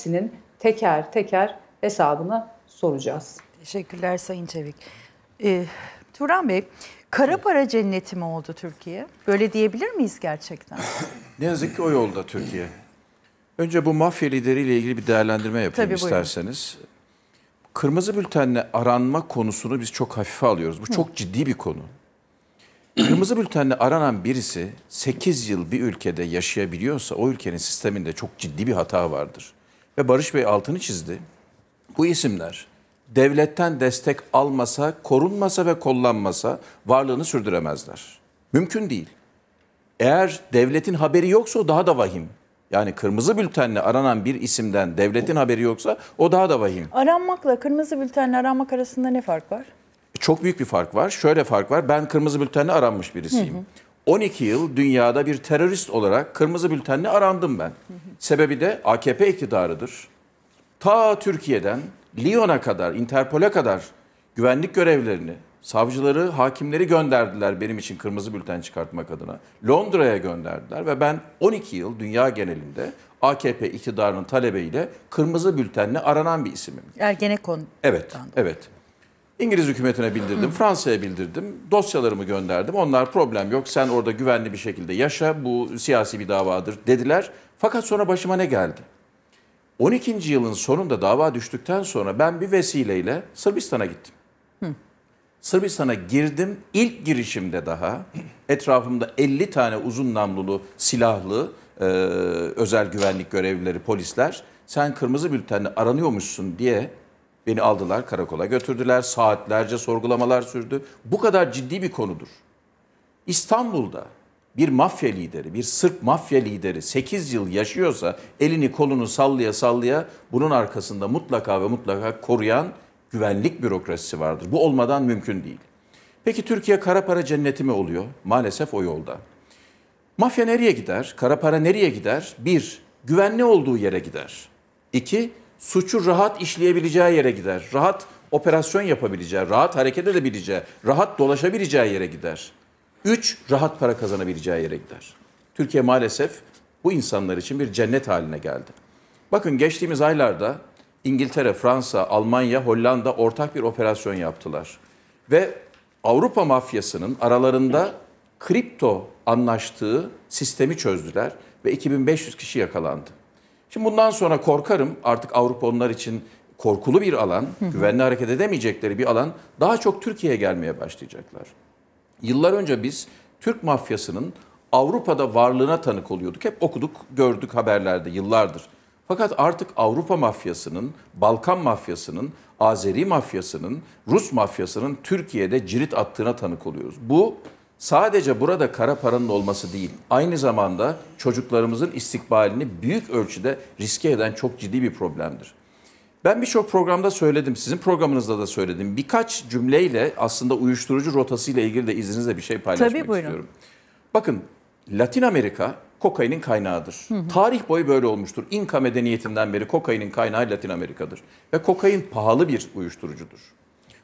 hepsinin teker teker hesabını soracağız. Teşekkürler Sayın Çevik. Ee, Turan Bey, kara para cenneti mi oldu Türkiye? Böyle diyebilir miyiz gerçekten? ne yazık ki o yolda Türkiye. Önce bu mafya lideriyle ilgili bir değerlendirme yapayım Tabii, isterseniz. Kırmızı bültenle aranma konusunu biz çok hafife alıyoruz. Bu Hı. çok ciddi bir konu. Kırmızı bültenle aranan birisi 8 yıl bir ülkede yaşayabiliyorsa o ülkenin sisteminde çok ciddi bir hata vardır. Ve Barış Bey altını çizdi. Bu isimler devletten destek almasa, korunmasa ve kollanmasa varlığını sürdüremezler. Mümkün değil. Eğer devletin haberi yoksa o daha da vahim. Yani kırmızı bültenle aranan bir isimden devletin haberi yoksa o daha da vahim. Aranmakla kırmızı bültenle aranmak arasında ne fark var? Çok büyük bir fark var. Şöyle fark var. Ben kırmızı bültenle aranmış birisiyim. Hı hı. 12 yıl dünyada bir terörist olarak kırmızı bültenle arandım ben. Sebebi de AKP iktidarıdır. Ta Türkiye'den Lyon'a kadar, Interpol'e kadar güvenlik görevlerini, savcıları, hakimleri gönderdiler benim için kırmızı bülten çıkartmak adına. Londra'ya gönderdiler ve ben 12 yıl dünya genelinde AKP iktidarının talebiyle kırmızı bültenle aranan bir isimim. Ergenekon. Evet, evet. İngiliz hükümetine bildirdim, Fransa'ya bildirdim, dosyalarımı gönderdim. Onlar problem yok, sen orada güvenli bir şekilde yaşa, bu siyasi bir davadır dediler. Fakat sonra başıma ne geldi? 12. yılın sonunda dava düştükten sonra ben bir vesileyle Sırbistan'a gittim. Hı. Sırbistan'a girdim. İlk girişimde daha etrafımda 50 tane uzun namlulu silahlı e, özel güvenlik görevlileri, polisler sen kırmızı bültenle aranıyormuşsun diye Beni aldılar karakola götürdüler. Saatlerce sorgulamalar sürdü. Bu kadar ciddi bir konudur. İstanbul'da bir mafya lideri, bir Sırp mafya lideri 8 yıl yaşıyorsa elini kolunu sallaya sallaya bunun arkasında mutlaka ve mutlaka koruyan güvenlik bürokrasisi vardır. Bu olmadan mümkün değil. Peki Türkiye kara para cenneti mi oluyor? Maalesef o yolda. Mafya nereye gider? Kara para nereye gider? Bir, güvenli olduğu yere gider. İki, suçu rahat işleyebileceği yere gider. Rahat operasyon yapabileceği, rahat hareket edebileceği, rahat dolaşabileceği yere gider. Üç, rahat para kazanabileceği yere gider. Türkiye maalesef bu insanlar için bir cennet haline geldi. Bakın geçtiğimiz aylarda İngiltere, Fransa, Almanya, Hollanda ortak bir operasyon yaptılar. Ve Avrupa mafyasının aralarında kripto anlaştığı sistemi çözdüler ve 2500 kişi yakalandı. Şimdi bundan sonra korkarım artık Avrupa onlar için korkulu bir alan, güvenli hareket edemeyecekleri bir alan daha çok Türkiye'ye gelmeye başlayacaklar. Yıllar önce biz Türk mafyasının Avrupa'da varlığına tanık oluyorduk. Hep okuduk, gördük haberlerde yıllardır. Fakat artık Avrupa mafyasının, Balkan mafyasının, Azeri mafyasının, Rus mafyasının Türkiye'de cirit attığına tanık oluyoruz. Bu Sadece burada kara paranın olması değil, aynı zamanda çocuklarımızın istikbalini büyük ölçüde riske eden çok ciddi bir problemdir. Ben birçok programda söyledim, sizin programınızda da söyledim. Birkaç cümleyle aslında uyuşturucu rotasıyla ilgili de izninizle bir şey paylaşmak Tabii, buyurun. istiyorum. Bakın Latin Amerika kokainin kaynağıdır. Hı hı. Tarih boyu böyle olmuştur. İnka medeniyetinden beri kokainin kaynağı Latin Amerika'dır. Ve kokain pahalı bir uyuşturucudur.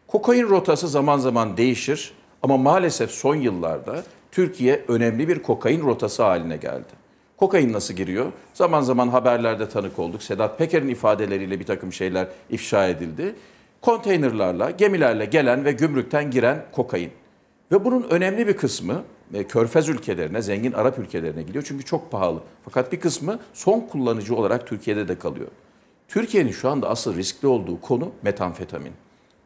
Kokain rotası zaman zaman değişir ama maalesef son yıllarda Türkiye önemli bir kokain rotası haline geldi. Kokain nasıl giriyor? Zaman zaman haberlerde tanık olduk. Sedat Peker'in ifadeleriyle bir takım şeyler ifşa edildi. Konteynerlarla, gemilerle gelen ve gümrükten giren kokain. Ve bunun önemli bir kısmı e, körfez ülkelerine, zengin Arap ülkelerine gidiyor. Çünkü çok pahalı. Fakat bir kısmı son kullanıcı olarak Türkiye'de de kalıyor. Türkiye'nin şu anda asıl riskli olduğu konu metamfetamin.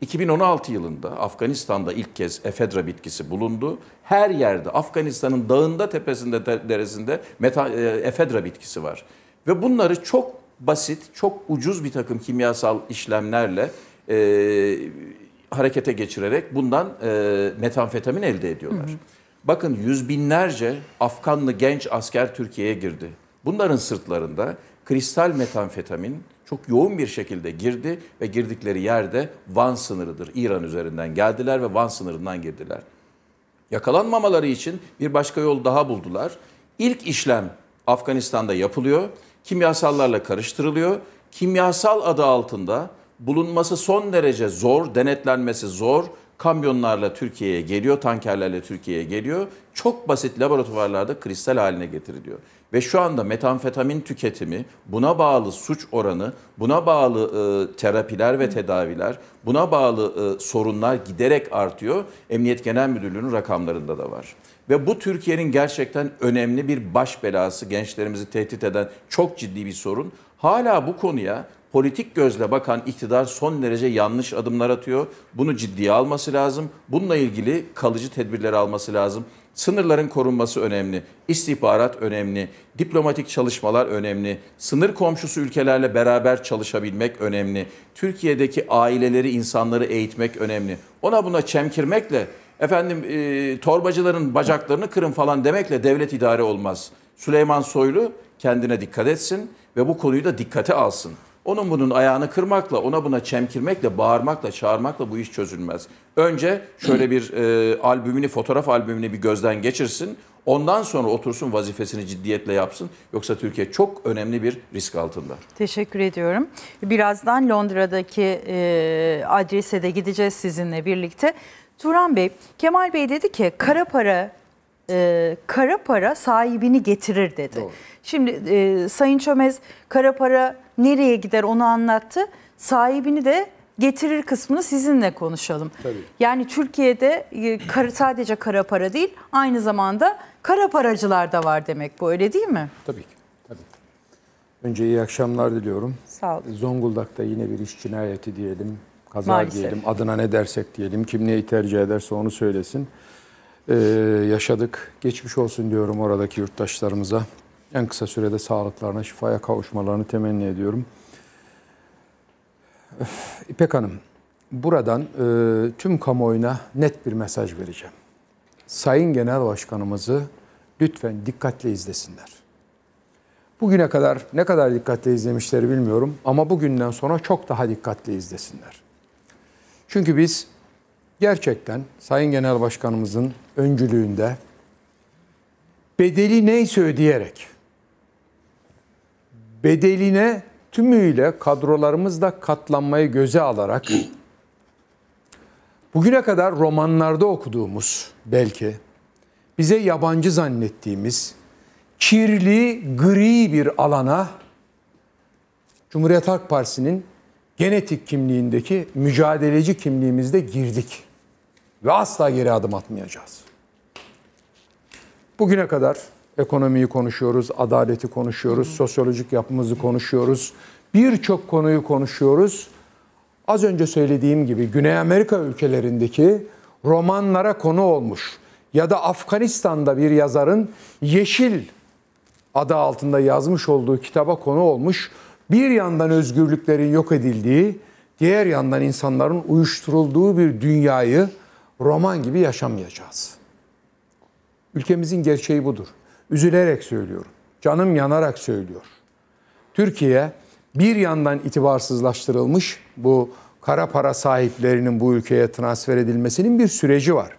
2016 yılında Afganistan'da ilk kez efedra bitkisi bulundu. Her yerde Afganistan'ın dağında, tepesinde, deresinde meta, e, efedra bitkisi var. Ve bunları çok basit, çok ucuz bir takım kimyasal işlemlerle e, harekete geçirerek bundan e, metamfetamin elde ediyorlar. Hı hı. Bakın yüz binlerce Afganlı genç asker Türkiye'ye girdi. Bunların sırtlarında kristal metamfetamin, çok yoğun bir şekilde girdi ve girdikleri yerde Van sınırıdır. İran üzerinden geldiler ve Van sınırından girdiler. Yakalanmamaları için bir başka yol daha buldular. İlk işlem Afganistan'da yapılıyor. Kimyasallarla karıştırılıyor. Kimyasal adı altında bulunması son derece zor, denetlenmesi zor kamyonlarla Türkiye'ye geliyor, tankerlerle Türkiye'ye geliyor. Çok basit laboratuvarlarda kristal haline getiriliyor. Ve şu anda metamfetamin tüketimi, buna bağlı suç oranı, buna bağlı e, terapiler ve tedaviler, buna bağlı e, sorunlar giderek artıyor. Emniyet Genel Müdürlüğü'nün rakamlarında da var. Ve bu Türkiye'nin gerçekten önemli bir baş belası, gençlerimizi tehdit eden çok ciddi bir sorun. Hala bu konuya politik gözle bakan iktidar son derece yanlış adımlar atıyor. Bunu ciddiye alması lazım. Bununla ilgili kalıcı tedbirler alması lazım. Sınırların korunması önemli, istihbarat önemli, diplomatik çalışmalar önemli, sınır komşusu ülkelerle beraber çalışabilmek önemli, Türkiye'deki aileleri, insanları eğitmek önemli. Ona buna çemkirmekle, efendim e, torbacıların bacaklarını kırın falan demekle devlet idare olmaz. Süleyman Soylu kendine dikkat etsin ve bu konuyu da dikkate alsın. Onun bunun ayağını kırmakla, ona buna çemkirmekle, bağırmakla, çağırmakla bu iş çözülmez. Önce şöyle bir e, albümünü, fotoğraf albümünü bir gözden geçirsin. Ondan sonra otursun vazifesini ciddiyetle yapsın. Yoksa Türkiye çok önemli bir risk altında. Teşekkür ediyorum. Birazdan Londra'daki e, adrese de gideceğiz sizinle birlikte. Turan Bey, Kemal Bey dedi ki kara para e, kara para sahibini getirir dedi. Doğru. Şimdi e, Sayın Çömez kara para nereye gider onu anlattı. Sahibini de getirir kısmını sizinle konuşalım. Tabii. Yani Türkiye'de e, kar, sadece kara para değil aynı zamanda kara paracılar da var demek bu öyle değil mi? Tabii ki. Önce iyi akşamlar diliyorum. Sağ olun. Zonguldak'ta yine bir iş cinayeti diyelim, kaza Maalesef. diyelim, adına ne dersek diyelim, kim neyi tercih ederse onu söylesin e, yaşadık. Geçmiş olsun diyorum oradaki yurttaşlarımıza. En kısa sürede sağlıklarına, şifaya kavuşmalarını temenni ediyorum. Öf, İpek Hanım, buradan e, tüm kamuoyuna net bir mesaj vereceğim. Sayın Genel Başkanımızı lütfen dikkatle izlesinler. Bugüne kadar ne kadar dikkatle izlemişleri bilmiyorum ama bugünden sonra çok daha dikkatli izlesinler. Çünkü biz gerçekten Sayın Genel Başkanımızın öncülüğünde bedeli neyse ödeyerek bedeline tümüyle kadrolarımızla katlanmayı göze alarak bugüne kadar romanlarda okuduğumuz belki bize yabancı zannettiğimiz kirli, gri bir alana Cumhuriyet Halk Partisi'nin genetik kimliğindeki mücadeleci kimliğimizde girdik ve asla geri adım atmayacağız. Bugüne kadar ekonomiyi konuşuyoruz, adaleti konuşuyoruz, sosyolojik yapımızı konuşuyoruz. Birçok konuyu konuşuyoruz. Az önce söylediğim gibi Güney Amerika ülkelerindeki romanlara konu olmuş ya da Afganistan'da bir yazarın Yeşil adı altında yazmış olduğu kitaba konu olmuş. Bir yandan özgürlüklerin yok edildiği, diğer yandan insanların uyuşturulduğu bir dünyayı roman gibi yaşamayacağız. Ülkemizin gerçeği budur. Üzülerek söylüyorum. Canım yanarak söylüyor. Türkiye bir yandan itibarsızlaştırılmış bu kara para sahiplerinin bu ülkeye transfer edilmesinin bir süreci var.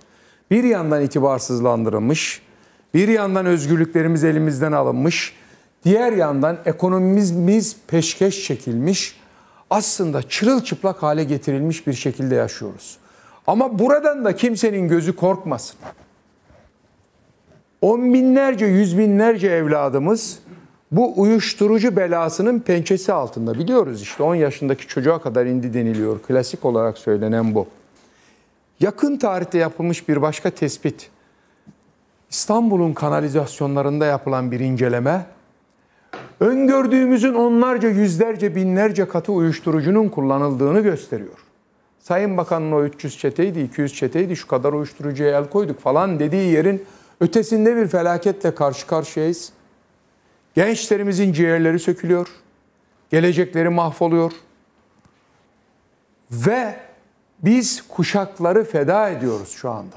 Bir yandan itibarsızlandırılmış, bir yandan özgürlüklerimiz elimizden alınmış, diğer yandan ekonomimiz peşkeş çekilmiş, aslında çırılçıplak hale getirilmiş bir şekilde yaşıyoruz. Ama buradan da kimsenin gözü korkmasın. On binlerce, yüz binlerce evladımız bu uyuşturucu belasının pençesi altında. Biliyoruz işte 10 yaşındaki çocuğa kadar indi deniliyor. Klasik olarak söylenen bu. Yakın tarihte yapılmış bir başka tespit. İstanbul'un kanalizasyonlarında yapılan bir inceleme öngördüğümüzün onlarca, yüzlerce, binlerce katı uyuşturucunun kullanıldığını gösteriyor. Sayın Bakan'ın o 300 çeteydi, 200 çeteydi, şu kadar uyuşturucuya el koyduk falan dediği yerin ötesinde bir felaketle karşı karşıyayız. Gençlerimizin ciğerleri sökülüyor. Gelecekleri mahvoluyor. Ve biz kuşakları feda ediyoruz şu anda.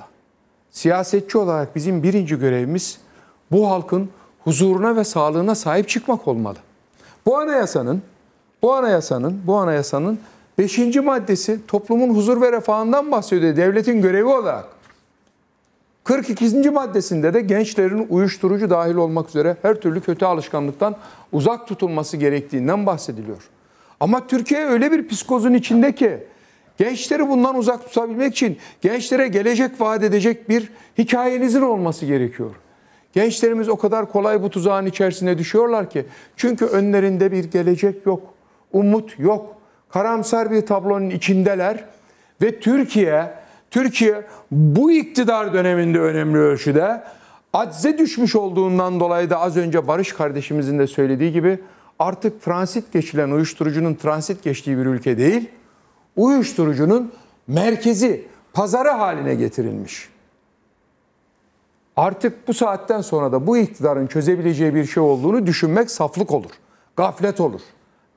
Siyasetçi olarak bizim birinci görevimiz bu halkın huzuruna ve sağlığına sahip çıkmak olmalı. Bu anayasanın bu anayasanın bu anayasanın Beşinci maddesi toplumun huzur ve refahından bahsediyor devletin görevi olarak. 42. maddesinde de gençlerin uyuşturucu dahil olmak üzere her türlü kötü alışkanlıktan uzak tutulması gerektiğinden bahsediliyor. Ama Türkiye öyle bir psikozun içinde ki gençleri bundan uzak tutabilmek için gençlere gelecek vaat edecek bir hikayenizin olması gerekiyor. Gençlerimiz o kadar kolay bu tuzağın içerisine düşüyorlar ki çünkü önlerinde bir gelecek yok, umut yok karamsar bir tablonun içindeler ve Türkiye Türkiye bu iktidar döneminde önemli ölçüde acze düşmüş olduğundan dolayı da az önce Barış kardeşimizin de söylediği gibi artık transit geçilen uyuşturucunun transit geçtiği bir ülke değil, uyuşturucunun merkezi, pazarı haline getirilmiş. Artık bu saatten sonra da bu iktidarın çözebileceği bir şey olduğunu düşünmek saflık olur. Gaflet olur.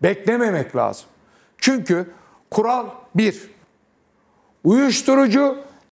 Beklememek lazım. Çünkü kural bir, uyuşturucu